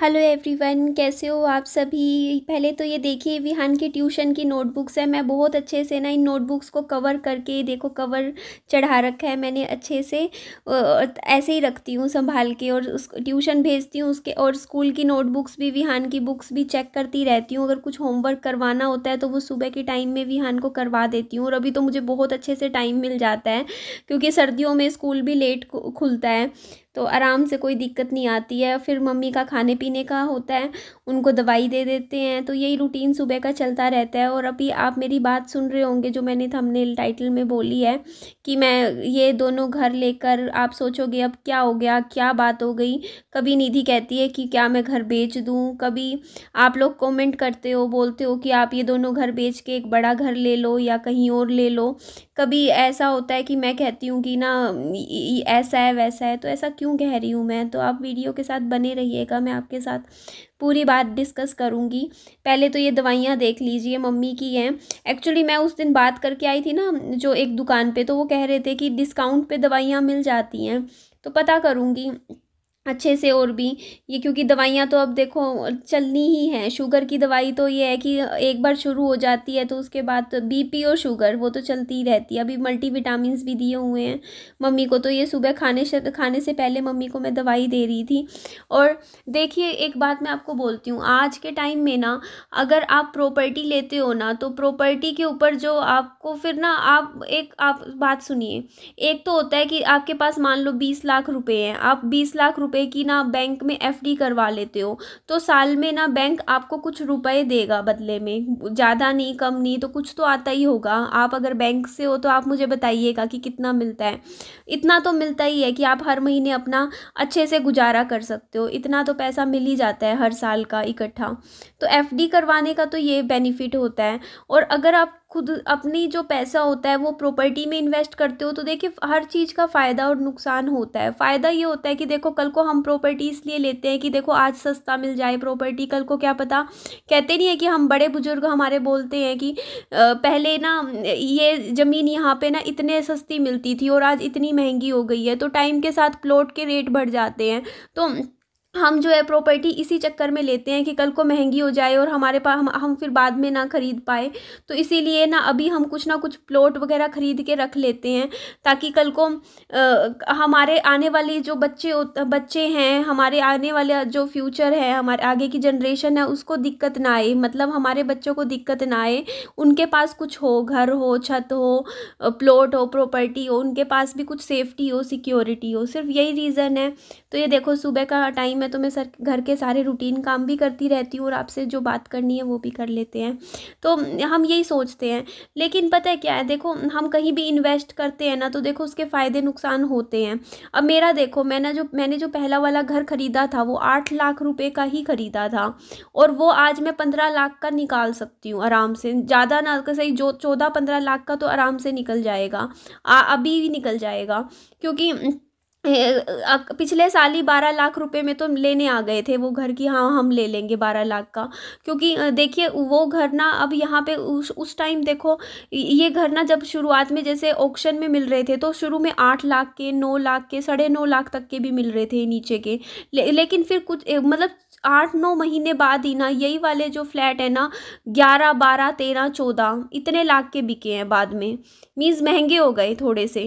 hello everyone कैसे हो आप सभी पहले तो ये देखिए विहान की ट्यूशन की नोटबुक्स है मैं बहुत अच्छे से ना इन नोटबुक्स को कवर करके देखो कवर चढ़ा रखा है मैंने अच्छे से ऐसे ही रखती हूँ संभाल के और उस ट्यूशन भेजती हूँ उसके और स्कूल की नोटबुक्स भी विहान की बुक्स भी चेक करती रहती हूँ अगर कुछ होमवर्क करवाना होता है तो वो सुबह के टाइम में विहान को करवा देती हूँ और अभी तो मुझे बहुत अच्छे से टाइम मिल जाता है क्योंकि सर्दियों में स्कूल भी लेट खुलता है तो आराम से कोई दिक्कत नहीं आती है फिर मम्मी का खाने पीने का होता है उनको दवाई दे देते हैं तो यही रूटीन सुबह का चलता रहता है और अभी आप मेरी बात सुन रहे होंगे जो मैंने थंबनेल टाइटल में बोली है कि मैं ये दोनों घर लेकर आप सोचोगे अब क्या हो गया क्या बात हो गई कभी निधि कहती है कि क्या मैं घर बेच दूँ कभी आप लोग कॉमेंट करते हो बोलते हो कि आप ये दोनों घर बेच के एक बड़ा घर ले लो या कहीं और ले लो कभी ऐसा होता है कि मैं कहती हूँ कि ना ऐसा है वैसा है तो ऐसा क्यों कह रही हूँ मैं तो आप वीडियो के साथ बने रहिएगा मैं आपके साथ पूरी बात डिस्कस करूँगी पहले तो ये दवाइयाँ देख लीजिए मम्मी की हैं एक्चुअली मैं उस दिन बात करके आई थी ना जो एक दुकान पे तो वो कह रहे थे कि डिस्काउंट पे दवाइयाँ मिल जाती हैं तो पता करूँगी अच्छे से और भी ये क्योंकि दवाइयाँ तो अब देखो चलनी ही हैं शुगर की दवाई तो ये है कि एक बार शुरू हो जाती है तो उसके बाद बीपी और शुगर वो तो चलती ही रहती है अभी मल्टी विटामिन भी दिए हुए हैं मम्मी को तो ये सुबह खाने से खाने से पहले मम्मी को मैं दवाई दे रही थी और देखिए एक बात मैं आपको बोलती हूँ आज के टाइम में ना अगर आप प्रॉपर्टी लेते हो ना तो प्रॉपर्टी के ऊपर जो आपको फिर ना आप एक आप बात सुनिए एक तो होता है कि आपके पास मान लो बीस लाख रुपये हैं आप बीस लाख रुपये रुपए की ना बैंक में एफडी करवा लेते हो तो साल में ना बैंक आपको कुछ रुपए देगा बदले में ज़्यादा नहीं कम नहीं तो कुछ तो आता ही होगा आप अगर बैंक से हो तो आप मुझे बताइएगा कि कितना मिलता है इतना तो मिलता ही है कि आप हर महीने अपना अच्छे से गुजारा कर सकते हो इतना तो पैसा मिल ही जाता है हर साल का इकट्ठा तो एफ करवाने का तो ये बेनिफिट होता है और अगर आप खुद अपनी जो पैसा होता है वो प्रॉपर्टी में इन्वेस्ट करते हो तो देखिए हर चीज़ का फ़ायदा और नुकसान होता है फ़ायदा ये होता है कि देखो कल को हम प्रॉपर्टी इसलिए लेते हैं कि देखो आज सस्ता मिल जाए प्रॉपर्टी कल को क्या पता कहते नहीं है कि हम बड़े बुजुर्ग हमारे बोलते हैं कि पहले ना ये ज़मीन यहाँ पर ना इतने सस्ती मिलती थी और आज इतनी महंगी हो गई है तो टाइम के साथ प्लॉट के रेट बढ़ जाते हैं तो हम जो है प्रॉपर्टी इसी चक्कर में लेते हैं कि कल को महंगी हो जाए और हमारे पास हम हम फिर बाद में ना खरीद पाए तो इसीलिए ना अभी हम कुछ ना कुछ प्लॉट वगैरह खरीद के रख लेते हैं ताकि कल को आ, हमारे आने वाले जो बच्चे बच्चे हैं हमारे आने वाले जो फ्यूचर है हमारे आगे की जनरेशन है उसको दिक्कत ना आए मतलब हमारे बच्चों को दिक्कत ना आए उनके पास कुछ हो घर हो छत हो प्लॉट हो प्रॉपर्टी हो उनके पास भी कुछ सेफ्टी हो सिक्योरिटी हो सिर्फ यही रीज़न है तो ये देखो सुबह का टाइम है तो मैं सर घर के सारे रूटीन काम भी करती रहती हूँ और आपसे जो बात करनी है वो भी कर लेते हैं तो हम यही सोचते हैं लेकिन पता है क्या है देखो हम कहीं भी इन्वेस्ट करते हैं ना तो देखो उसके फ़ायदे नुकसान होते हैं अब मेरा देखो मैंने जो मैंने जो पहला वाला घर ख़रीदा था वो आठ लाख रुपये का ही ख़रीदा था और वो आज मैं पंद्रह लाख का निकाल सकती हूँ आराम से ज़्यादा ना सही जो चौदह पंद्रह लाख का तो आराम से निकल जाएगा आ, अभी भी निकल जाएगा क्योंकि पिछले साल ही बारह लाख रुपए में तो लेने आ गए थे वो घर की हाँ हम ले लेंगे बारह लाख का क्योंकि देखिए वो घर ना अब यहाँ पे उस उस टाइम देखो ये घर ना जब शुरुआत में जैसे ऑक्शन में मिल रहे थे तो शुरू में आठ लाख के नौ लाख के साढ़े नौ लाख तक के भी मिल रहे थे नीचे के ले, लेकिन फिर कुछ मतलब आठ नौ महीने बाद ही ना यही वाले जो फ्लैट है ना ग्यारह बारह तेरह चौदह इतने लाख के बिके हैं बाद में मीन्स महंगे हो गए थोड़े से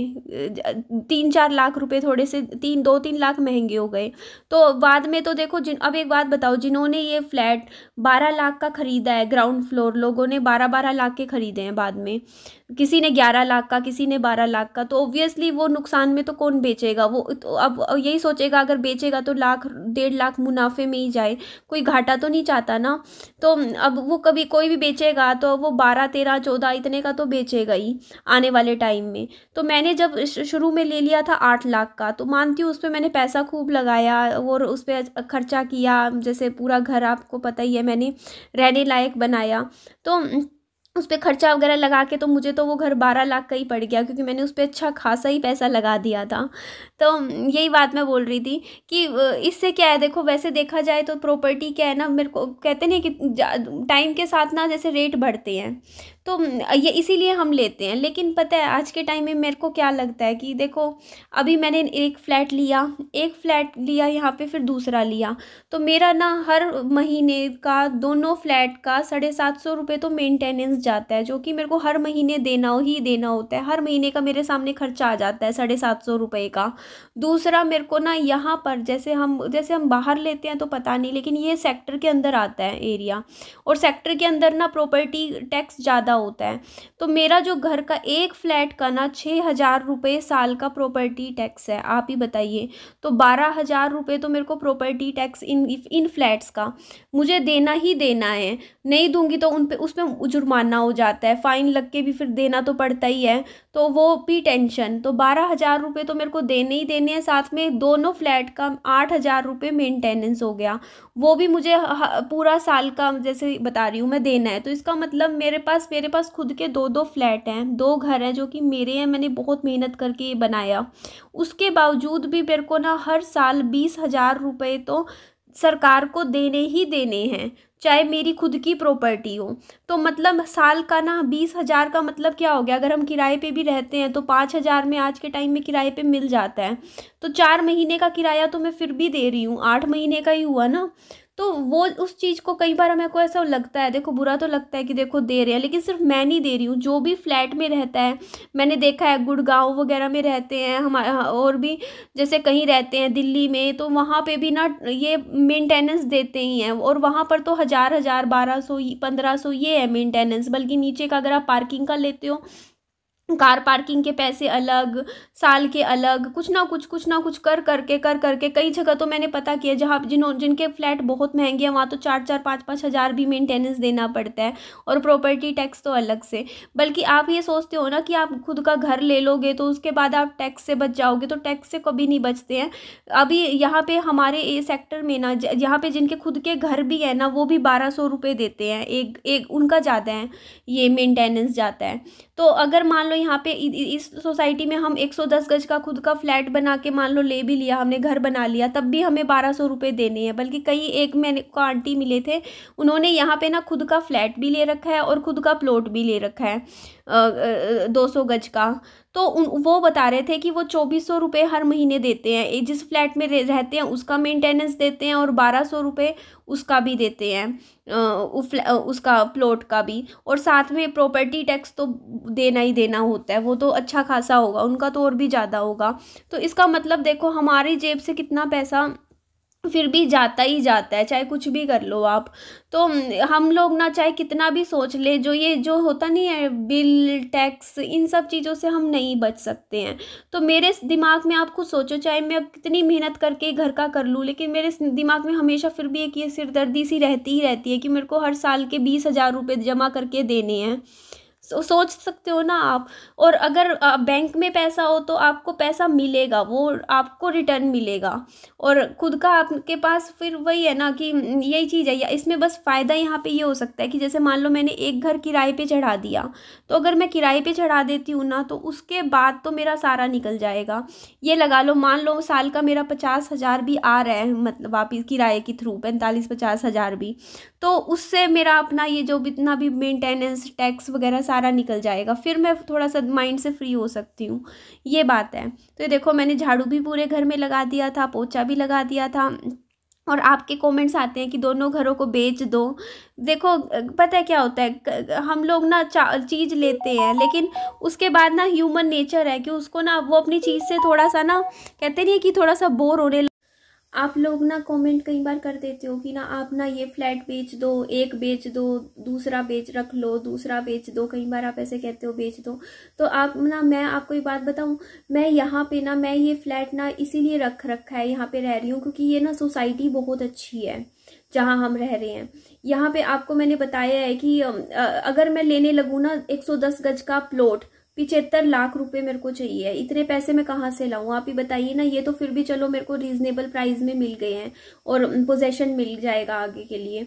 तीन चार लाख रुपए थोड़े से तीन दो तीन लाख महंगे हो गए तो बाद में तो देखो जिन अब एक बात बताओ जिन्होंने ये फ्लैट बारह लाख का ख़रीदा है ग्राउंड फ्लोर लोगों ने बारह बारह लाख के ख़रीदे हैं बाद में किसी ने ग्यारह लाख का किसी ने बारह लाख का तो ऑब्वियसली वो नुकसान में तो कौन बेचेगा वो तो अब यही सोचेगा अगर बेचेगा तो लाख डेढ़ लाख मुनाफे में ही जाए जाए कोई घाटा तो नहीं चाहता ना तो अब वो कभी कोई भी बेचेगा तो वो बारह तेरह चौदह इतने का तो बेचेगा ही आने वाले टाइम में तो मैंने जब शुरू में ले लिया था आठ लाख का तो मानती हूँ उस पर मैंने पैसा खूब लगाया और उस पर खर्चा किया जैसे पूरा घर आपको पता ही है मैंने रहने लायक बनाया तो उस पर खर्चा वगैरह लगा के तो मुझे तो वो घर बारह लाख का ही पड़ गया क्योंकि मैंने उस पर अच्छा खासा ही पैसा लगा दिया था तो यही बात मैं बोल रही थी कि इससे क्या है देखो वैसे देखा जाए तो प्रॉपर्टी क्या है ना मेरे को कहते नहीं कि टाइम के साथ ना जैसे रेट बढ़ते हैं तो ये इसीलिए हम लेते हैं लेकिन पता है आज के टाइम में मेरे को क्या लगता है कि देखो अभी मैंने एक फ़्लैट लिया एक फ़्लैट लिया यहाँ पे फिर दूसरा लिया तो मेरा ना हर महीने का दोनों फ्लैट का साढ़े सात सौ रुपये तो मेंटेनेंस जाता है जो कि मेरे को हर महीने देना ही देना होता है हर महीने का मेरे सामने खर्चा आ जाता है साढ़े सात सौ रुपये का दूसरा मेरे को ना यहाँ पर जैसे हम जैसे हम बाहर लेते हैं तो पता नहीं लेकिन ये सेक्टर के अंदर आता है एरिया और सेक्टर के अंदर ना प्रॉपर्टी टैक्स ज़्यादा ज़्यादा होता है तो मेरा जो घर का एक फ्लैट का ना छः हज़ार रुपये साल का प्रॉपर्टी टैक्स है आप ही बताइए तो बारह हज़ार रुपये तो मेरे को प्रॉपर्टी टैक्स इन इन फ्लैट्स का मुझे देना ही देना है नहीं दूंगी तो उन पर उस पर जुर्माना हो जाता है फ़ाइन लग के भी फिर देना तो पड़ता ही है तो वो भी टेंशन तो बारह हज़ार रुपये तो मेरे को देने ही देने हैं साथ में दोनों फ्लैट का आठ हज़ार रुपये मेनटेनेंस हो गया वो भी मुझे पूरा साल का जैसे बता रही हूँ मैं देना है तो इसका मतलब मेरे पास मेरे मेरे पास खुद के दो दो फ्लैट हैं दो घर हैं जो कि मेरे हैं मैंने बहुत मेहनत करके ये बनाया उसके बावजूद भी मेरे को ना हर साल बीस हज़ार रुपये तो सरकार को देने ही देने हैं चाहे मेरी खुद की प्रॉपर्टी हो तो मतलब साल का ना बीस हज़ार का मतलब क्या हो गया अगर हम किराए पे भी रहते हैं तो पाँच हज़ार में आज के टाइम में किराए पे मिल जाता है तो चार महीने का किराया तो मैं फिर भी दे रही हूँ आठ महीने का ही हुआ ना तो वो उस चीज़ को कई बार हमें को ऐसा लगता है देखो बुरा तो लगता है कि देखो दे रहे हैं लेकिन सिर्फ मैं नहीं दे रही हूँ जो भी फ्लैट में रहता है मैंने देखा है गुड़गांव वगैरह में रहते हैं हमारे और भी जैसे कहीं रहते हैं दिल्ली में तो वहाँ पे भी ना ये मेंटेनेंस देते ही हैं और वहाँ पर तो हज़ार हज़ार बारह सौ पंद्रह सौ ये है मेंटेनेंस बल्कि नीचे का अगर आप पार्किंग का लेते हो कार पार्किंग के पैसे अलग साल के अलग कुछ ना कुछ कुछ ना कुछ कर करके कर करके कर कई जगह तो मैंने पता किया जहाँ जिन जिनके फ्लैट बहुत महंगे हैं वहाँ तो चार चार पाँच पाँच हज़ार भी मेंटेनेंस देना पड़ता है और प्रॉपर्टी टैक्स तो अलग से बल्कि आप ये सोचते हो ना कि आप खुद का घर ले लोगे तो उसके बाद आप टैक्स से बच जाओगे तो टैक्स से कभी नहीं बचते हैं अभी यहाँ पर हमारे ए सेक्टर में ना यहाँ पर जिनके खुद के घर भी है ना वो भी बारह सौ रुपये देते हैं एक एक उनका जाता है ये मेनटेनेंस जाता है तो अगर मान लो यहाँ पे इस सोसाइटी में हम 110 गज का खुद का फ्लैट बना के मान लो ले भी लिया हमने घर बना लिया तब भी हमें बारह सौ रुपये देने हैं बल्कि कई एक मैंने को आंटी मिले थे उन्होंने यहाँ पे ना खुद का फ्लैट भी ले रखा है और खुद का प्लॉट भी ले रखा है दो सौ गज का तो उन वो बता रहे थे कि वो चौबीस सौ रुपये हर महीने देते हैं जिस फ्लैट में रहते हैं उसका मेंटेनेंस देते हैं और बारह सौ रुपये उसका भी देते हैं उसका प्लॉट का भी और साथ में प्रॉपर्टी टैक्स तो देना ही देना होता है वो तो अच्छा खासा होगा उनका तो और भी ज़्यादा होगा तो इसका मतलब देखो हमारी जेब से कितना पैसा फिर भी जाता ही जाता है चाहे कुछ भी कर लो आप तो हम लोग ना चाहे कितना भी सोच ले जो ये जो होता नहीं है बिल टैक्स इन सब चीज़ों से हम नहीं बच सकते हैं तो मेरे दिमाग में आप खुद सोचो चाहे मैं कितनी मेहनत करके घर का कर लूँ लेकिन मेरे दिमाग में हमेशा फिर भी एक ये सिरदर्दी सी रहती ही रहती है कि मेरे को हर साल के बीस हज़ार रुपये जमा करके देने हैं सोच सकते हो ना आप और अगर बैंक में पैसा हो तो आपको पैसा मिलेगा वो आपको रिटर्न मिलेगा और खुद का आपके पास फिर वही है ना कि यही चीज़ है या इसमें बस फ़ायदा यहाँ पे ये हो सकता है कि जैसे मान लो मैंने एक घर किराए पे चढ़ा दिया तो अगर मैं किराए पे चढ़ा देती हूँ ना तो उसके बाद तो मेरा सारा निकल जाएगा ये लगा लो मान लो साल का मेरा पचास हज़ार भी आ रहा है मतलब वापस किराए के थ्रू पैंतालीस पचास हज़ार भी तो उससे मेरा अपना ये जो इतना भी मेंटेनेंस टैक्स वगैरह सारा निकल जाएगा फिर मैं थोड़ा सा माइंड से फ्री हो सकती हूँ ये बात है तो ये देखो मैंने झाड़ू भी पूरे घर में लगा दिया था पोछा भी लगा दिया था और आपके कमेंट्स आते हैं कि दोनों घरों को बेच दो देखो पता है क्या होता है हम लोग ना चीज़ लेते हैं लेकिन उसके बाद ना ह्यूमन नेचर है कि उसको ना वो अपनी चीज़ से थोड़ा सा ना कहते नहीं है कि थोड़ा सा बोर होने आप लोग ना कमेंट कई बार कर देते हो कि ना आप ना ये फ्लैट बेच दो एक बेच दो दूसरा बेच रख लो दूसरा बेच दो कई बार आप ऐसे कहते हो बेच दो तो आप ना मैं आपको ये बात बताऊं मैं यहाँ पे ना मैं ये फ्लैट ना इसीलिए रख रखा है यहाँ पे रह रही हूँ क्योंकि ये ना सोसाइटी बहुत अच्छी है जहाँ हम रह रहे हैं यहाँ पे आपको मैंने बताया है कि अगर मैं लेने लगूँ ना एक गज का प्लॉट पिछहत्तर लाख रुपए मेरे को चाहिए इतने पैसे मैं कहाँ से लाऊं आप ही बताइए ना ये तो फिर भी चलो मेरे को रीजनेबल प्राइस में मिल गए हैं और पोजेशन मिल जाएगा आगे के लिए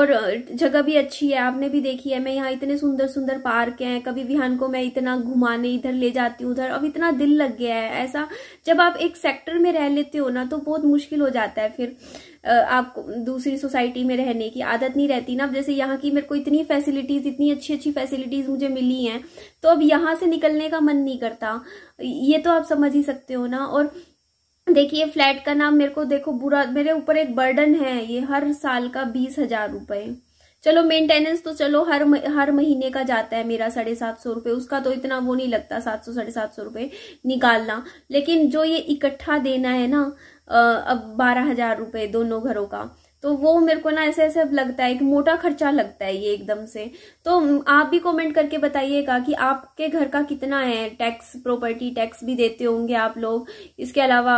और जगह भी अच्छी है आपने भी देखी है मैं यहाँ इतने सुंदर सुंदर पार्क हैं कभी विहान को मैं इतना घुमाने इधर ले जाती हूँ उधर अब इतना दिल लग गया है ऐसा जब आप एक सेक्टर में रह लेते हो ना तो बहुत मुश्किल हो जाता है फिर आपको दूसरी सोसाइटी में रहने की आदत नहीं रहती ना अब जैसे यहाँ की मेरे को इतनी फैसिलिटीज इतनी अच्छी अच्छी फैसिलिटीज मुझे मिली हैं तो अब यहाँ से निकलने का मन नहीं करता ये तो आप समझ ही सकते हो ना और देखिए फ्लैट का नाम मेरे को देखो बुरा मेरे ऊपर एक बर्डन है ये हर साल का बीस हजार रुपये चलो मेंटेनेंस तो चलो हर हर महीने का जाता है मेरा साढ़े सात सौ रुपये उसका तो इतना वो नहीं लगता सात सौ साढ़े सात सौ रुपये निकालना लेकिन जो ये इकट्ठा देना है ना अब बारह हजार रुपये दोनों घरों का तो वो मेरे को ना ऐसे ऐसे लगता है कि मोटा खर्चा लगता है ये एकदम से तो आप भी कमेंट करके बताइएगा कि आपके घर का कितना है टैक्स प्रॉपर्टी टैक्स भी देते होंगे आप लोग इसके अलावा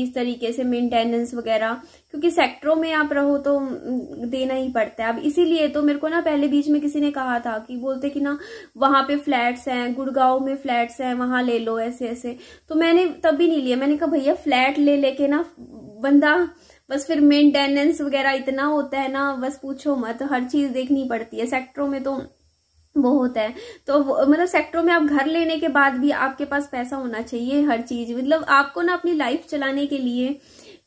इस तरीके से मेंटेनेंस वगैरह क्योंकि सेक्टरों में आप रहो तो देना ही पड़ता है अब इसीलिए तो मेरे को ना पहले बीच में किसी ने कहा था कि बोलते कि ना वहां पे फ्लैट्स हैं गुड़गांव में फ्लैट्स हैं वहां ले लो ऐसे ऐसे तो मैंने तब भी नहीं लिया मैंने कहा भैया फ्लैट ले लेके ना बंदा बस फिर मेंटेनेंस वगैरह इतना होता है ना बस पूछो मत हर चीज देखनी पड़ती है सेक्टरों में तो वो होता है तो मतलब सेक्टरों में आप घर लेने के बाद भी आपके पास पैसा होना चाहिए हर चीज मतलब आपको ना अपनी लाइफ चलाने के लिए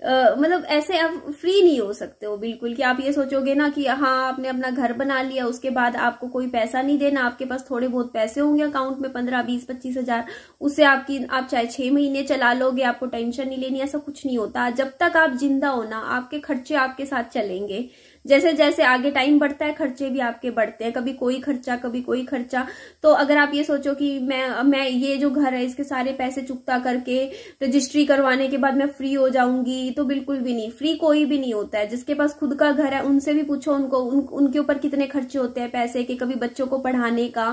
मतलब ऐसे आप फ्री नहीं हो सकते हो बिल्कुल कि आप ये सोचोगे ना कि हाँ आपने अपना घर बना लिया उसके बाद आपको कोई पैसा नहीं देना आपके पास थोड़े बहुत पैसे होंगे अकाउंट में पंद्रह बीस पच्चीस हजार उससे आपकी आप चाहे छह महीने चला लोगे आपको टेंशन नहीं लेनी ऐसा कुछ नहीं होता जब तक आप जिंदा हो ना आपके खर्चे आपके साथ चलेंगे जैसे जैसे आगे टाइम बढ़ता है खर्चे भी आपके बढ़ते हैं कभी कोई खर्चा कभी कोई खर्चा तो अगर आप ये सोचो कि मैं मैं ये जो घर है इसके सारे पैसे चुकता करके रजिस्ट्री करवाने के बाद मैं फ्री हो जाऊंगी तो बिल्कुल भी नहीं फ्री कोई भी नहीं होता है जिसके पास खुद का घर है उनसे भी पूछो उनको उन, उनके ऊपर कितने खर्चे होते हैं पैसे के कभी बच्चों को पढ़ाने का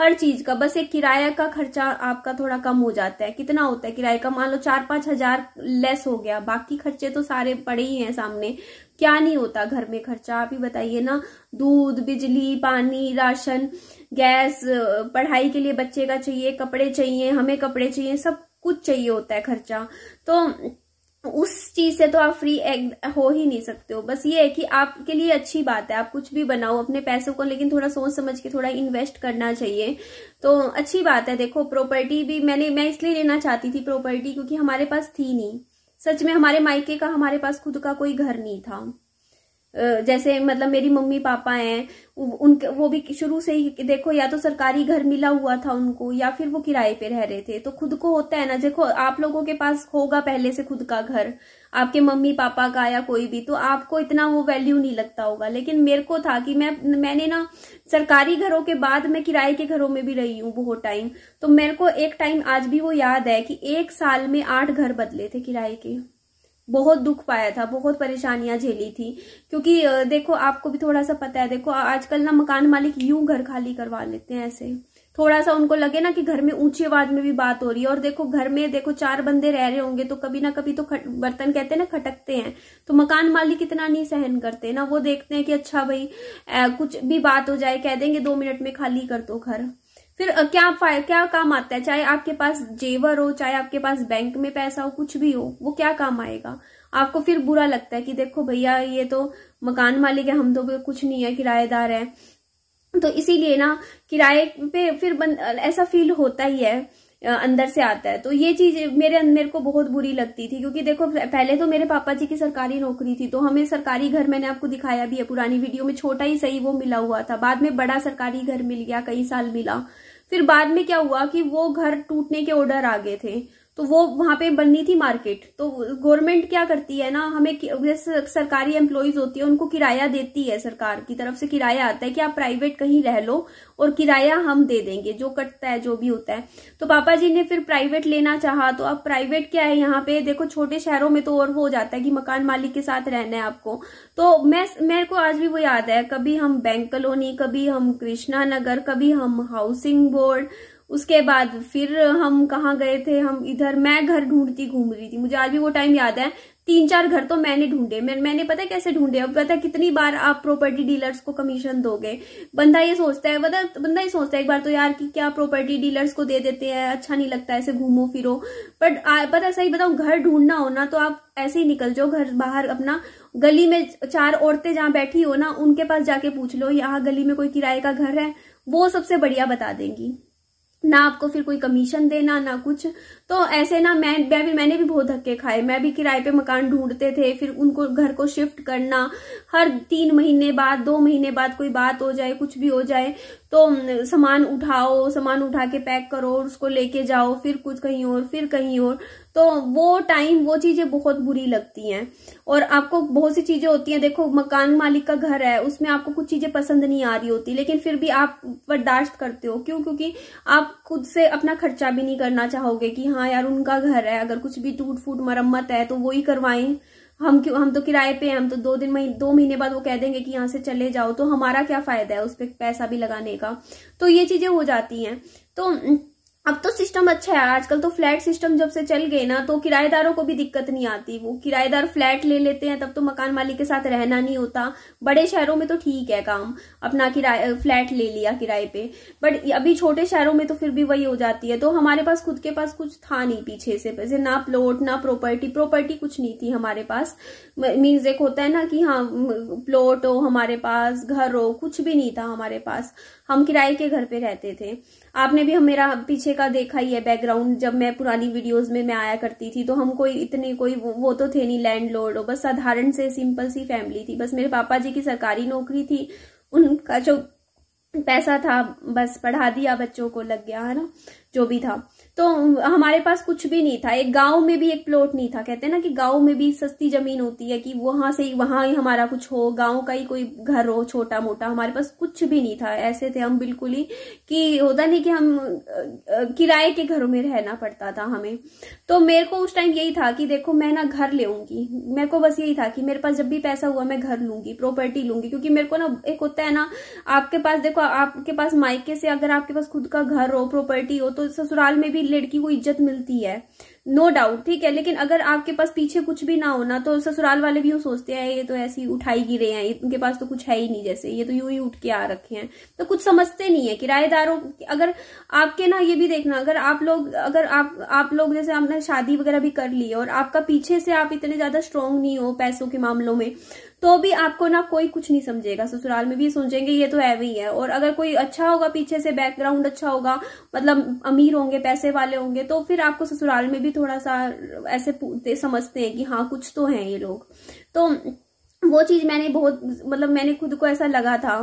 हर चीज का बस एक किराया का खर्चा आपका थोड़ा कम हो जाता है कितना होता है किराए का मान लो चार पांच हजार लेस हो गया बाकी खर्चे तो सारे पड़े ही हैं सामने क्या नहीं होता घर में खर्चा आप ही बताइए ना दूध बिजली पानी राशन गैस पढ़ाई के लिए बच्चे का चाहिए कपड़े चाहिए हमें कपड़े चाहिए सब कुछ चाहिए होता है खर्चा तो उस चीज से तो आप फ्री हो ही नहीं सकते हो बस ये है कि आपके लिए अच्छी बात है आप कुछ भी बनाओ अपने पैसों को लेकिन थोड़ा सोच समझ के थोड़ा इन्वेस्ट करना चाहिए तो अच्छी बात है देखो प्रॉपर्टी भी मैंने मैं इसलिए लेना चाहती थी प्रॉपर्टी क्योंकि हमारे पास थी नहीं सच में हमारे मायके का हमारे पास खुद का कोई घर नहीं था जैसे मतलब मेरी मम्मी पापा हैं उनके वो भी शुरू से ही देखो या तो सरकारी घर मिला हुआ था उनको या फिर वो किराए पे रह रहे थे तो खुद को होता है ना देखो आप लोगों के पास होगा पहले से खुद का घर आपके मम्मी पापा का या कोई भी तो आपको इतना वो वैल्यू नहीं लगता होगा लेकिन मेरे को था कि मैं मैंने ना सरकारी घरों के बाद मैं किराए के घरों में भी रही हूँ बहुत टाइम तो मेरे को एक टाइम आज भी वो याद है कि एक साल में आठ घर बदले थे किराए के बहुत दुख पाया था बहुत परेशानियां झेली थी क्योंकि देखो आपको भी थोड़ा सा पता है देखो आजकल ना मकान मालिक यूं घर खाली करवा लेते हैं ऐसे थोड़ा सा उनको लगे ना कि घर में ऊंची आवाज में भी बात हो रही है और देखो घर में देखो चार बंदे रह रहे होंगे तो कभी ना कभी तो खट, बर्तन कहते हैं ना खटकते हैं तो मकान मालिक इतना नहीं सहन करते ना वो देखते हैं कि अच्छा भाई आ, कुछ भी बात हो जाए कह देंगे दो मिनट में खाली कर दो घर फिर क्या क्या काम आता है चाहे आपके पास जेवर हो चाहे आपके पास बैंक में पैसा हो कुछ भी हो वो क्या काम आएगा आपको फिर बुरा लगता है कि देखो भैया ये तो मकान मालिक है हम तो कुछ नहीं है किराएदार है तो इसीलिए ना किराए पे फिर बन, ऐसा फील होता ही है अंदर से आता है तो ये चीज मेरे अं-, मेरे को बहुत बुरी लगती थी क्योंकि देखो पहले तो मेरे पापा जी की सरकारी नौकरी थी तो हमें सरकारी घर मैंने आपको दिखाया भी है पुरानी वीडियो में छोटा ही सही वो मिला हुआ था बाद में बड़ा सरकारी घर मिल गया कई साल मिला फिर बाद में क्या हुआ कि वो घर टूटने के ऑर्डर आ गए थे तो वो वहां पे बननी थी मार्केट तो गवर्नमेंट क्या करती है ना हमें जैसे सरकारी एम्प्लॉयज होती है उनको किराया देती है सरकार की तरफ से किराया आता है कि आप प्राइवेट कहीं रह लो और किराया हम दे देंगे जो कटता है जो भी होता है तो पापा जी ने फिर प्राइवेट लेना चाहा तो अब प्राइवेट क्या है यहाँ पे देखो छोटे शहरों में तो और हो जाता है कि मकान मालिक के साथ रहना है आपको तो मैं मेरे को आज भी वो याद है कभी हम बैंक कॉलोनी कभी हम कृष्णा नगर कभी हम हाउसिंग बोर्ड उसके बाद फिर हम कहाँ गए थे हम इधर मैं घर ढूंढती घूम रही थी मुझे आज भी वो टाइम याद है तीन चार घर तो मैंने ढूंढे मैं, मैंने पता है कैसे ढूंढे अब पता कितनी बार आप प्रॉपर्टी डीलर्स को कमीशन दोगे बंदा ये सोचता है बंदा बंदा ये सोचता है एक बार तो यार कि क्या प्रॉपर्टी डीलर्स को दे देते हैं अच्छा नहीं लगता ऐसे घूमो फिरो बट पता सही बताओ घर ढूंढना हो ना तो आप ऐसे ही निकल जाओ घर बाहर अपना गली में चार औरतें जहां बैठी हो ना उनके पास जाके पूछ लो यहाँ गली में कोई किराए का घर है वो सबसे बढ़िया बता देंगी ना आपको फिर कोई कमीशन देना ना कुछ तो ऐसे ना मैं मैं भी मैंने भी बहुत धक्के खाए मैं भी किराए पे मकान ढूंढते थे फिर उनको घर को शिफ्ट करना हर तीन महीने बाद दो महीने बाद कोई बात हो जाए कुछ भी हो जाए तो सामान उठाओ सामान उठा के पैक करो उसको लेके जाओ फिर कुछ कहीं और फिर कहीं और तो वो टाइम वो चीज़ें बहुत बुरी लगती हैं और आपको बहुत सी चीज़ें होती हैं देखो मकान मालिक का घर है उसमें आपको कुछ चीज़ें पसंद नहीं आ रही होती लेकिन फिर भी आप बर्दाश्त करते हो क्यों क्योंकि आप खुद से अपना खर्चा भी नहीं करना चाहोगे कि हाँ यार उनका घर है अगर कुछ भी टूट फूट मरम्मत है तो वो ही करवाएं हम क्यों हम तो किराए पे हैं हम तो दो दिन में दो महीने बाद वो कह देंगे कि यहाँ से चले जाओ तो हमारा क्या फायदा है उस पर पैसा भी लगाने का तो ये चीजें हो जाती हैं तो अब तो सिस्टम अच्छा है आजकल तो फ्लैट सिस्टम जब से चल गए ना तो किराएदारों को भी दिक्कत नहीं आती वो किराएदार फ्लैट ले लेते हैं तब तो मकान मालिक के साथ रहना नहीं होता बड़े शहरों में तो ठीक है काम अपना किराए फ्लैट ले लिया किराए पे बट अभी छोटे शहरों में तो फिर भी वही हो जाती है तो हमारे पास खुद के पास कुछ था नहीं पीछे से जैसे ना प्लॉट ना प्रॉपर्टी प्रॉपर्टी कुछ नहीं थी हमारे पास मीन्स एक होता है ना कि हाँ प्लॉट हो हमारे पास घर हो कुछ भी नहीं था हमारे पास हम किराए के घर पे रहते थे आपने भी मेरा पीछे का देखा ही है बैकग्राउंड जब मैं पुरानी वीडियोस में मैं आया करती थी तो हम कोई इतने कोई वो तो थे नहीं लैंड लॉर्ड बस साधारण से सिंपल सी फैमिली थी बस मेरे पापा जी की सरकारी नौकरी थी उनका जो पैसा था बस पढ़ा दिया बच्चों को लग गया है ना जो भी था तो हमारे पास कुछ भी नहीं था एक गांव में भी एक प्लॉट नहीं था कहते हैं ना कि गांव में भी सस्ती जमीन होती है कि वहां से वहां ही हमारा कुछ हो गांव का ही कोई घर हो छोटा मोटा हमारे पास कुछ भी नहीं था ऐसे थे हम बिल्कुल ही कि होता नहीं कि हम किराए के घरों में रहना पड़ता था हमें तो मेरे को उस टाइम यही था कि देखो मैं ना घर लेऊंगी मेरे को बस यही था कि मेरे पास जब भी पैसा हुआ मैं घर लूंगी प्रॉपर्टी लूंगी क्योंकि मेरे को ना एक होता है ना आपके पास देखो आपके पास मायके से अगर आपके पास खुद का घर हो प्रॉपर्टी हो तो ससुराल में भी लड़की को इज्जत मिलती है नो no डाउट ठीक है लेकिन अगर आपके पास पीछे कुछ भी ना होना तो ससुराल वाले भी यूँ सोचते हैं ये तो ऐसी उठाई गिरे हैं उनके पास तो कुछ है ही नहीं जैसे ये तो यूं ही उठ के आ रखे हैं तो कुछ समझते नहीं है किराएदारों अगर आपके ना ये भी देखना अगर आप लोग अगर आप आप लोग जैसे आपने शादी वगैरह भी कर ली और आपका पीछे से आप इतने ज्यादा स्ट्रांग नहीं हो पैसों के मामलों में तो भी आपको ना कोई कुछ नहीं समझेगा ससुराल में भी समझेंगे ये तो है ही है और अगर कोई अच्छा होगा पीछे से बैकग्राउंड अच्छा होगा मतलब अमीर होंगे पैसे वाले होंगे तो फिर आपको ससुराल में भी थोड़ा सा ऐसे समझते हैं कि हाँ कुछ तो है ये लोग तो वो चीज मैंने बहुत मतलब मैंने खुद को ऐसा लगा था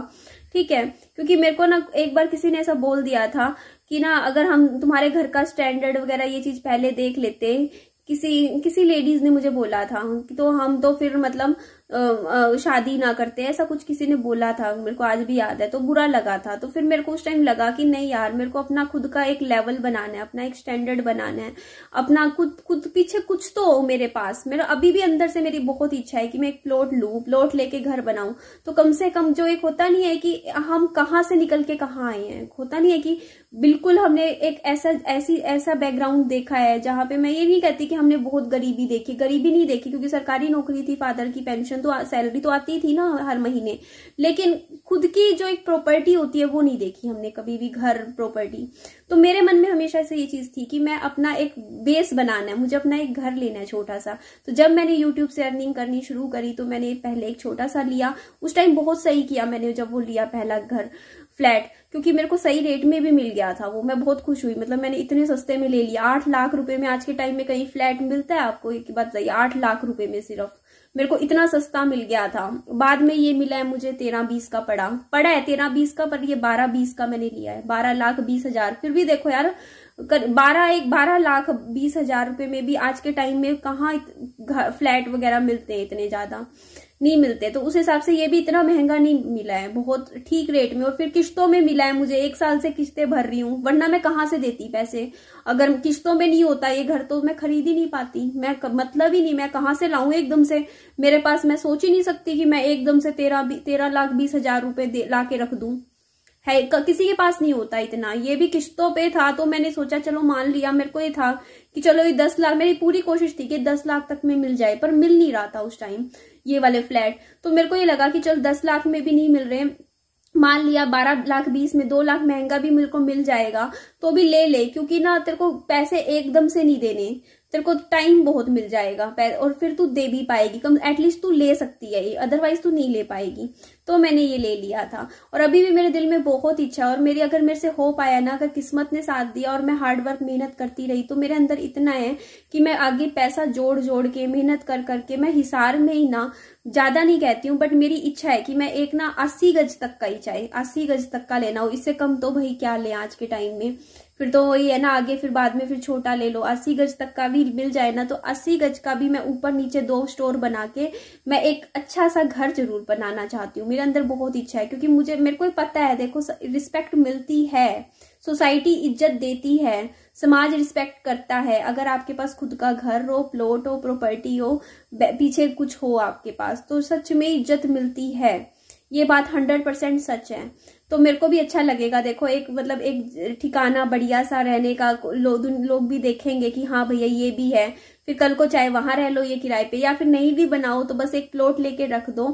ठीक है क्योंकि मेरे को ना एक बार किसी ने ऐसा बोल दिया था कि ना अगर हम तुम्हारे घर का स्टैंडर्ड वगैरह ये चीज पहले देख लेते किसी किसी लेडीज ने मुझे बोला था तो हम तो फिर मतलब शादी ना करते ऐसा कुछ किसी ने बोला था मेरे को आज भी याद है तो बुरा लगा था तो फिर मेरे को उस टाइम लगा कि नहीं यार मेरे को अपना खुद का एक लेवल बनाना है अपना एक स्टैंडर्ड बनाना है अपना खुद खुद पीछे कुछ तो हो मेरे पास मेरा अभी भी अंदर से मेरी बहुत इच्छा है कि मैं एक प्लॉट लू प्लॉट लेके घर बनाऊ तो कम से कम जो एक होता नहीं है कि हम कहाँ से निकल के कहाँ आए हैं होता नहीं है कि बिल्कुल हमने एक ऐसा ऐसी ऐसा बैकग्राउंड देखा है जहां पे मैं ये नहीं कहती कि हमने बहुत गरीबी देखी गरीबी नहीं देखी क्योंकि सरकारी नौकरी थी फादर की पेंशन कमीशन तो सैलरी तो आती थी ना हर महीने लेकिन खुद की जो एक प्रॉपर्टी होती है वो नहीं देखी हमने कभी भी घर प्रॉपर्टी तो मेरे मन में हमेशा से ये चीज थी कि मैं अपना एक बेस बनाना है मुझे अपना एक घर लेना है छोटा सा तो जब मैंने यूट्यूब से अर्निंग करनी शुरू करी तो मैंने पहले एक छोटा सा लिया उस टाइम बहुत सही किया मैंने जब वो लिया पहला घर फ्लैट क्योंकि मेरे को सही रेट में भी मिल गया था वो मैं बहुत खुश हुई मतलब मैंने इतने सस्ते में ले लिया आठ लाख रुपए में आज के टाइम में कहीं फ्लैट मिलता है आपको एक बात बताइए आठ लाख रुपए में सिर्फ मेरे को इतना सस्ता मिल गया था बाद में ये मिला है मुझे तेरह बीस का पड़ा पड़ा है तेरह बीस का पर ये बारह बीस का मैंने लिया है बारह लाख बीस हजार फिर भी देखो यार बारह एक बारह लाख बीस हजार रुपए में भी आज के टाइम में कहाँ फ्लैट वगैरह मिलते हैं इतने ज्यादा नहीं मिलते तो उस हिसाब से ये भी इतना महंगा नहीं मिला है बहुत ठीक रेट में और फिर किश्तों में मिला है मुझे एक साल से किश्तें भर रही हूँ वरना मैं कहाँ से देती पैसे अगर किश्तों में नहीं होता ये घर तो मैं खरीद ही नहीं पाती मैं मतलब ही नहीं मैं कहाँ से लाऊ एकदम से मेरे पास मैं सोच ही नहीं सकती कि मैं एकदम से तेरह तेरह लाख बीस हजार रूपये ला के रख दू है किसी के पास नहीं होता इतना ये भी किश्तों पे था तो मैंने सोचा चलो मान लिया मेरे को ये था कि चलो ये दस लाख मेरी पूरी कोशिश थी कि दस लाख तक में मिल जाए पर मिल नहीं रहा था उस टाइम ये वाले फ्लैट तो मेरे को ये लगा कि चल दस लाख में भी नहीं मिल रहे मान लिया बारह लाख बीस में दो लाख महंगा भी मेरे को मिल जाएगा तो भी ले ले क्योंकि ना तेरे को पैसे एकदम से नहीं देने तेरे को टाइम बहुत मिल जाएगा और फिर तू दे भी पाएगी कम एटलीस्ट तू ले सकती है ये अदरवाइज तू नहीं ले पाएगी तो मैंने ये ले लिया था और अभी भी मेरे दिल में बहुत इच्छा और मेरी अगर मेरे से हो पाया ना अगर किस्मत ने साथ दिया और मैं हार्डवर्क मेहनत करती रही तो मेरे अंदर इतना है कि मैं आगे पैसा जोड़ जोड़ के मेहनत कर करके मैं हिसार में ही ना ज्यादा नहीं कहती हूँ बट मेरी इच्छा है कि मैं एक ना अस्सी गज तक का ही चाहे अस्सी गज तक का लेना हो इससे कम तो भाई क्या ले आज के टाइम में फिर तो वही है ना आगे फिर बाद में फिर छोटा ले लो अस्सी गज तक का भी मिल जाए ना तो अस्सी गज का भी मैं ऊपर नीचे दो स्टोर बना के मैं एक अच्छा सा घर जरूर बनाना चाहती हूँ मेरे अंदर बहुत इच्छा है क्योंकि मुझे मेरे को पता है देखो रिस्पेक्ट मिलती है सोसाइटी इज्जत देती है समाज रिस्पेक्ट करता है अगर आपके पास खुद का घर हो प्लॉट हो प्रॉपर्टी हो पीछे कुछ हो आपके पास तो सच में इज्जत मिलती है ये बात हंड्रेड परसेंट सच है तो मेरे को भी अच्छा लगेगा देखो एक मतलब एक ठिकाना बढ़िया सा रहने का लोग लो भी देखेंगे कि हाँ भैया ये भी है फिर कल को चाहे वहां रह लो ये किराए पे या फिर नहीं भी बनाओ तो बस एक प्लॉट लेके रख दो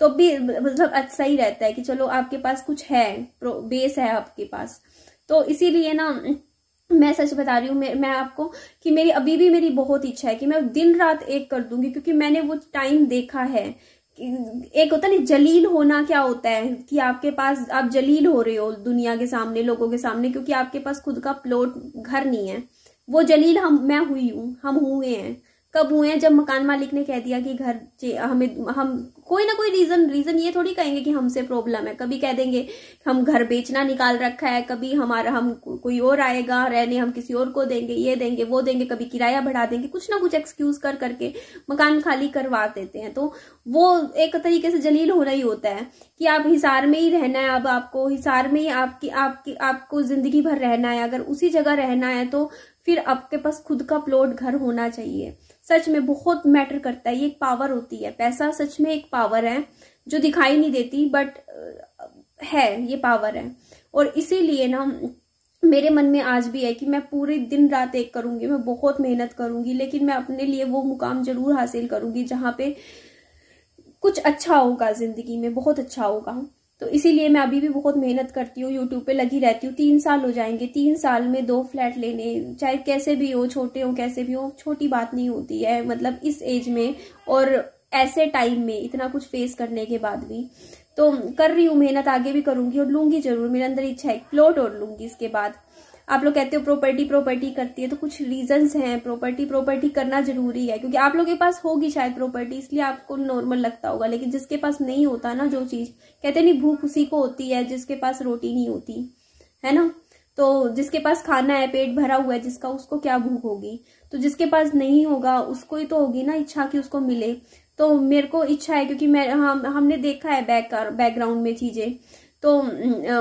तो भी मतलब अच्छा ही रहता है कि चलो आपके पास कुछ है बेस है आपके पास तो इसीलिए ना मैं सच बता रही हूँ मैं, मैं आपको कि मेरी अभी भी मेरी बहुत इच्छा है कि मैं दिन रात एक कर दूंगी क्योंकि मैंने वो टाइम देखा है एक होता है ना जलील होना क्या होता है कि आपके पास आप जलील हो रहे हो दुनिया के सामने लोगों के सामने क्योंकि आपके पास खुद का प्लॉट घर नहीं है वो जलील हम मैं हुई हूँ हम हुए हैं कब हुए हैं जब मकान मालिक ने कह दिया कि घर हमें हम कोई ना कोई रीजन रीजन ये थोड़ी कहेंगे कि हमसे प्रॉब्लम है कभी कह देंगे हम घर बेचना निकाल रखा है कभी हमारा हम कोई और आएगा रहने हम किसी और को देंगे ये देंगे वो देंगे कभी किराया बढ़ा देंगे कुछ ना कुछ एक्सक्यूज कर करके मकान खाली करवा देते हैं तो वो एक तरीके से जलील होना ही होता है कि आप हिसार में ही रहना है अब आपको हिसार में ही आपकी आपकी आपको जिंदगी भर रहना है अगर उसी जगह रहना है तो फिर आपके पास खुद का प्लॉट घर होना चाहिए सच में बहुत मैटर करता है ये एक पावर होती है पैसा सच में एक पावर है जो दिखाई नहीं देती बट है ये पावर है और इसीलिए ना मेरे मन में आज भी है कि मैं पूरे दिन रात एक करूंगी मैं बहुत मेहनत करूंगी लेकिन मैं अपने लिए वो मुकाम जरूर हासिल करूंगी जहां पे कुछ अच्छा होगा जिंदगी में बहुत अच्छा होगा तो इसीलिए मैं अभी भी बहुत मेहनत करती हूँ यूट्यूब पे लगी रहती हूँ तीन साल हो जाएंगे तीन साल में दो फ्लैट लेने चाहे कैसे भी हो छोटे हो कैसे भी हो छोटी बात नहीं होती है मतलब इस एज में और ऐसे टाइम में इतना कुछ फेस करने के बाद भी तो कर रही हूँ मेहनत आगे भी करूंगी और लूंगी जरूर मेरे अंदर इच्छा है प्लॉट और लूंगी इसके बाद आप लोग कहते हो प्रॉपर्टी प्रॉपर्टी करती है तो कुछ रीजंस हैं प्रॉपर्टी प्रॉपर्टी करना जरूरी है क्योंकि आप लोग के पास होगी शायद प्रॉपर्टी इसलिए आपको नॉर्मल लगता होगा लेकिन जिसके पास नहीं होता ना जो चीज कहते नहीं भूख उसी को होती है जिसके पास रोटी नहीं होती है ना तो जिसके पास खाना है पेट भरा हुआ है जिसका उसको क्या भूख होगी तो जिसके पास नहीं होगा उसको ही तो होगी ना इच्छा कि उसको मिले तो मेरे को इच्छा है क्योंकि मैं हम हमने देखा है बैक बैकग्राउंड में चीजें तो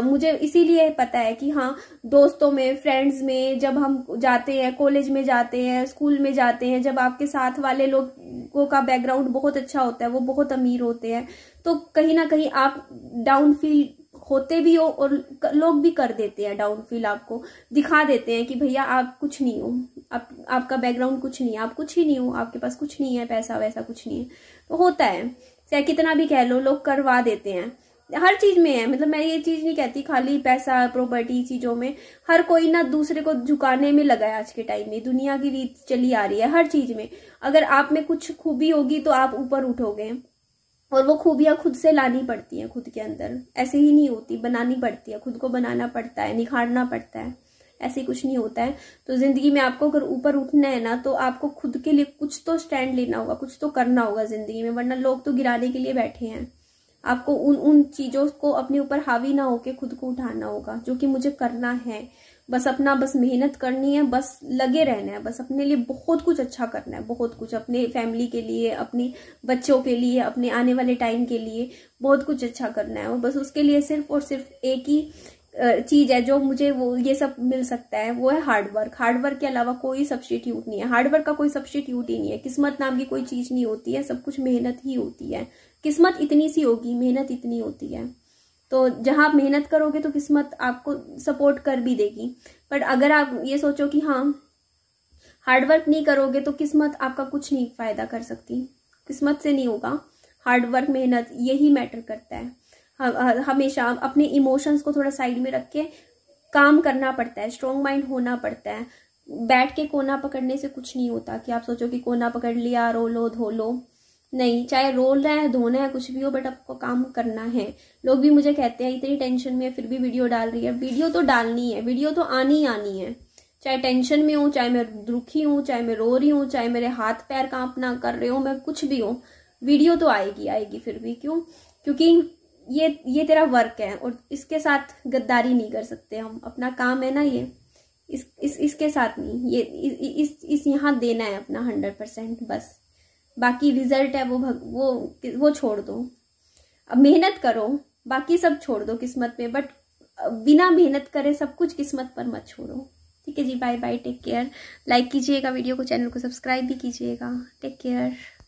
मुझे इसीलिए पता है कि हाँ दोस्तों में फ्रेंड्स में जब हम जाते हैं कॉलेज में जाते हैं स्कूल में जाते हैं जब आपके साथ वाले लोगों का बैकग्राउंड बहुत अच्छा होता है वो बहुत अमीर होते हैं तो कहीं ना कहीं आप डाउन फील होते भी हो और लोग भी कर देते हैं डाउन फील आपको दिखा देते हैं कि भैया आप कुछ नहीं हो आप आपका बैकग्राउंड कुछ नहीं है आप कुछ ही नहीं हो आपके पास कुछ नहीं है पैसा वैसा कुछ नहीं है तो होता है चाहे कितना भी कह लो लोग करवा देते हैं हर चीज में है मतलब मैं ये चीज नहीं कहती खाली पैसा प्रॉपर्टी चीजों में हर कोई ना दूसरे को झुकाने में लगा है आज के टाइम में दुनिया की रीत चली आ रही है हर चीज में अगर आप में कुछ खूबी होगी तो आप ऊपर उठोगे और वो खूबियां खुद से लानी पड़ती हैं खुद के अंदर ऐसे ही नहीं होती बनानी पड़ती है खुद को बनाना पड़ता है निखारना पड़ता है ऐसे कुछ नहीं होता है तो जिंदगी में आपको अगर ऊपर उठना है ना तो आपको खुद के लिए कुछ तो स्टैंड लेना होगा कुछ तो करना होगा जिंदगी में वरना लोग तो गिराने के लिए बैठे हैं आपको उन उन चीजों को अपने ऊपर हावी ना होके खुद को उठाना होगा जो कि मुझे करना है बस अपना बस मेहनत करनी है बस लगे रहना है बस अपने लिए बहुत कुछ अच्छा करना है बहुत कुछ अपने फैमिली के लिए अपने बच्चों के लिए अपने आने वाले टाइम के लिए बहुत कुछ अच्छा करना है और बस उसके लिए सिर्फ और सिर्फ एक ही चीज है जो मुझे वो ये सब मिल सकता है वो है हार्डवर्क हार्डवर्क के अलावा कोई सब्सटीट्यूट नहीं है हार्डवर्क का कोई सब्सटीट्यूट ही नहीं है किस्मत नाम की कोई चीज नहीं होती है सब कुछ मेहनत ही होती है किस्मत इतनी सी होगी मेहनत इतनी होती है तो जहाँ आप मेहनत करोगे तो किस्मत आपको सपोर्ट कर भी देगी बट अगर आप ये सोचो कि हाँ हार्डवर्क नहीं करोगे तो किस्मत आपका कुछ नहीं फ़ायदा कर सकती किस्मत से नहीं होगा हार्डवर्क मेहनत यही मैटर करता है हमेशा अपने इमोशंस को थोड़ा साइड में रख के काम करना पड़ता है स्ट्रॉन्ग माइंड होना पड़ता है बैठ के कोना पकड़ने से कुछ नहीं होता कि आप सोचो कि कोना पकड़ लिया रो लो धो लो नहीं चाहे रोल है धोना है कुछ भी हो बट आपको काम करना है लोग भी मुझे कहते हैं इतनी टेंशन में है फिर भी वीडियो डाल रही है वीडियो तो डालनी है वीडियो तो आनी आनी है चाहे टेंशन में हूँ चाहे मैं दुखी हूँ चाहे मैं रो रही हूँ चाहे मेरे हाथ पैर कांपना कर रहे हो मैं कुछ भी हूँ वीडियो तो आएगी आएगी फिर भी क्यों क्योंकि ये ये तेरा वर्क है और इसके साथ गद्दारी नहीं कर सकते हम अपना काम है ना ये इस इस इसके साथ नहीं ये इस इस यहाँ देना है अपना हंड्रेड परसेंट बस बाकी रिजल्ट है वो भग, वो वो छोड़ दो अब मेहनत करो बाकी सब छोड़ दो किस्मत पे बट बिना मेहनत करे सब कुछ किस्मत पर मत छोड़ो ठीक है जी bye bye take care like कीजिएगा वीडियो को चैनल को सब्सक्राइब भी कीजिएगा टेक केयर